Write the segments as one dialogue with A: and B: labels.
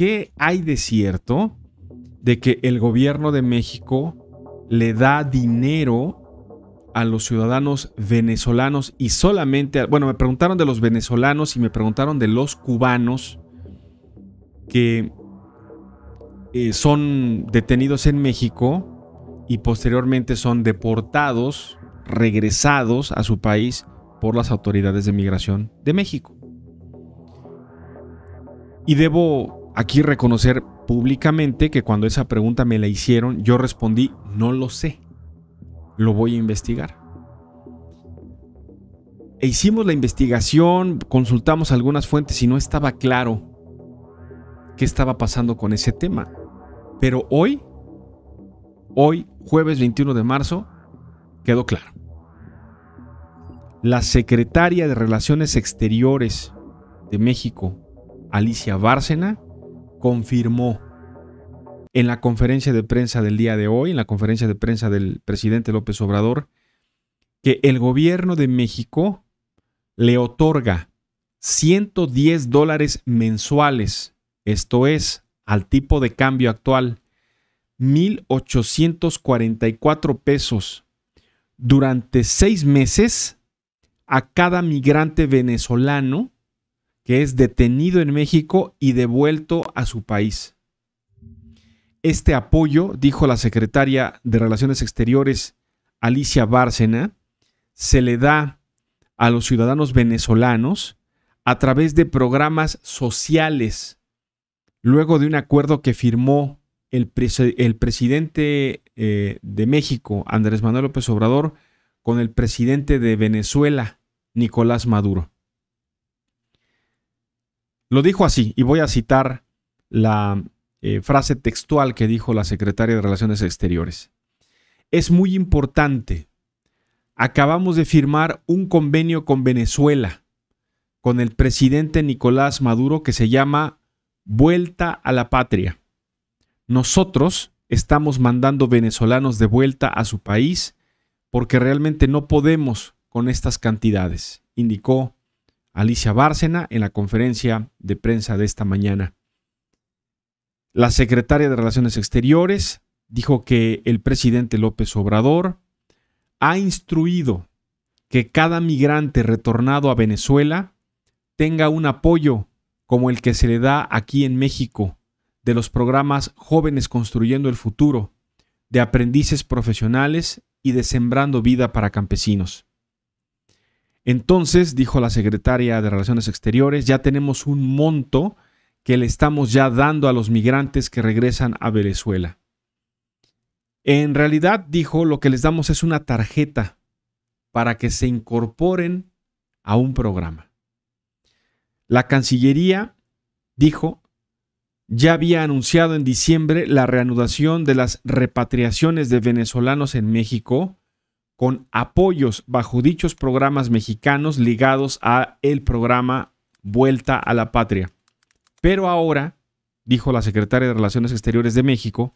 A: ¿qué hay de cierto de que el gobierno de México le da dinero a los ciudadanos venezolanos y solamente, bueno, me preguntaron de los venezolanos y me preguntaron de los cubanos que eh, son detenidos en México y posteriormente son deportados, regresados a su país por las autoridades de migración de México. Y debo aquí reconocer públicamente que cuando esa pregunta me la hicieron, yo respondí, no lo sé, lo voy a investigar. E hicimos la investigación, consultamos algunas fuentes y no estaba claro qué estaba pasando con ese tema. Pero hoy, hoy, jueves 21 de marzo, quedó claro. La secretaria de Relaciones Exteriores de México, Alicia Bárcena, confirmó en la conferencia de prensa del día de hoy, en la conferencia de prensa del presidente López Obrador, que el gobierno de México le otorga 110 dólares mensuales, esto es, al tipo de cambio actual, 1.844 pesos durante seis meses a cada migrante venezolano que es detenido en México y devuelto a su país. Este apoyo, dijo la secretaria de Relaciones Exteriores, Alicia Bárcena, se le da a los ciudadanos venezolanos a través de programas sociales, luego de un acuerdo que firmó el, el presidente eh, de México, Andrés Manuel López Obrador, con el presidente de Venezuela, Nicolás Maduro. Lo dijo así, y voy a citar la eh, frase textual que dijo la secretaria de Relaciones Exteriores. Es muy importante. Acabamos de firmar un convenio con Venezuela, con el presidente Nicolás Maduro, que se llama Vuelta a la Patria. Nosotros estamos mandando venezolanos de vuelta a su país porque realmente no podemos con estas cantidades, indicó Alicia Bárcena en la conferencia de prensa de esta mañana. La secretaria de Relaciones Exteriores dijo que el presidente López Obrador ha instruido que cada migrante retornado a Venezuela tenga un apoyo como el que se le da aquí en México de los programas Jóvenes Construyendo el Futuro, de Aprendices Profesionales y de Sembrando Vida para Campesinos. Entonces, dijo la secretaria de Relaciones Exteriores, ya tenemos un monto que le estamos ya dando a los migrantes que regresan a Venezuela. En realidad, dijo, lo que les damos es una tarjeta para que se incorporen a un programa. La Cancillería, dijo, ya había anunciado en diciembre la reanudación de las repatriaciones de venezolanos en México con apoyos bajo dichos programas mexicanos ligados a el programa Vuelta a la Patria. Pero ahora, dijo la secretaria de Relaciones Exteriores de México,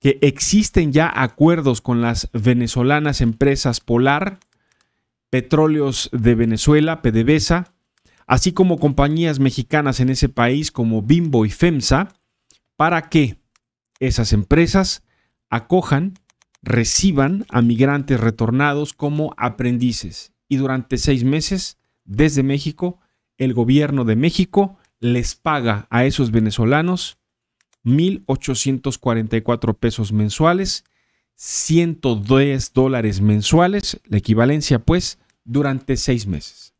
A: que existen ya acuerdos con las venezolanas empresas Polar, Petróleos de Venezuela, PDVSA, así como compañías mexicanas en ese país como Bimbo y FEMSA, para que esas empresas acojan reciban a migrantes retornados como aprendices. Y durante seis meses, desde México, el gobierno de México les paga a esos venezolanos 1.844 pesos mensuales, 110 dólares mensuales, la equivalencia pues, durante seis meses.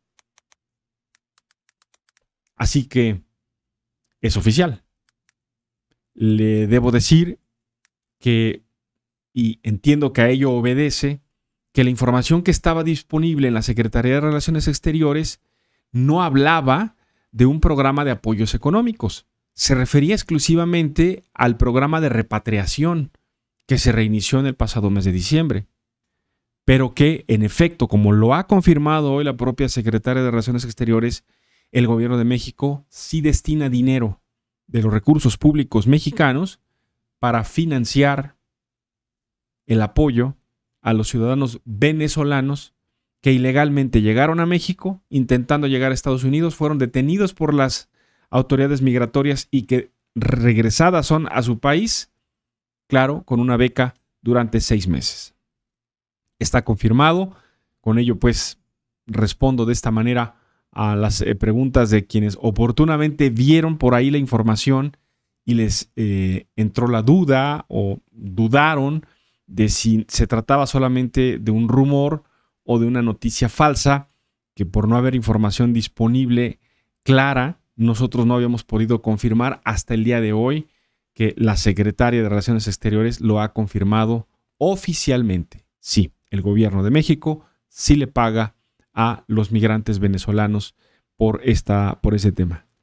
A: Así que es oficial. Le debo decir que y entiendo que a ello obedece, que la información que estaba disponible en la Secretaría de Relaciones Exteriores no hablaba de un programa de apoyos económicos. Se refería exclusivamente al programa de repatriación que se reinició en el pasado mes de diciembre, pero que, en efecto, como lo ha confirmado hoy la propia Secretaria de Relaciones Exteriores, el gobierno de México sí destina dinero de los recursos públicos mexicanos para financiar el apoyo a los ciudadanos venezolanos que ilegalmente llegaron a México, intentando llegar a Estados Unidos, fueron detenidos por las autoridades migratorias y que regresadas son a su país, claro, con una beca durante seis meses. Está confirmado, con ello pues respondo de esta manera a las eh, preguntas de quienes oportunamente vieron por ahí la información y les eh, entró la duda o dudaron de si se trataba solamente de un rumor o de una noticia falsa, que por no haber información disponible clara, nosotros no habíamos podido confirmar hasta el día de hoy que la secretaria de Relaciones Exteriores lo ha confirmado oficialmente. Sí, el gobierno de México sí le paga a los migrantes venezolanos por, esta, por ese tema.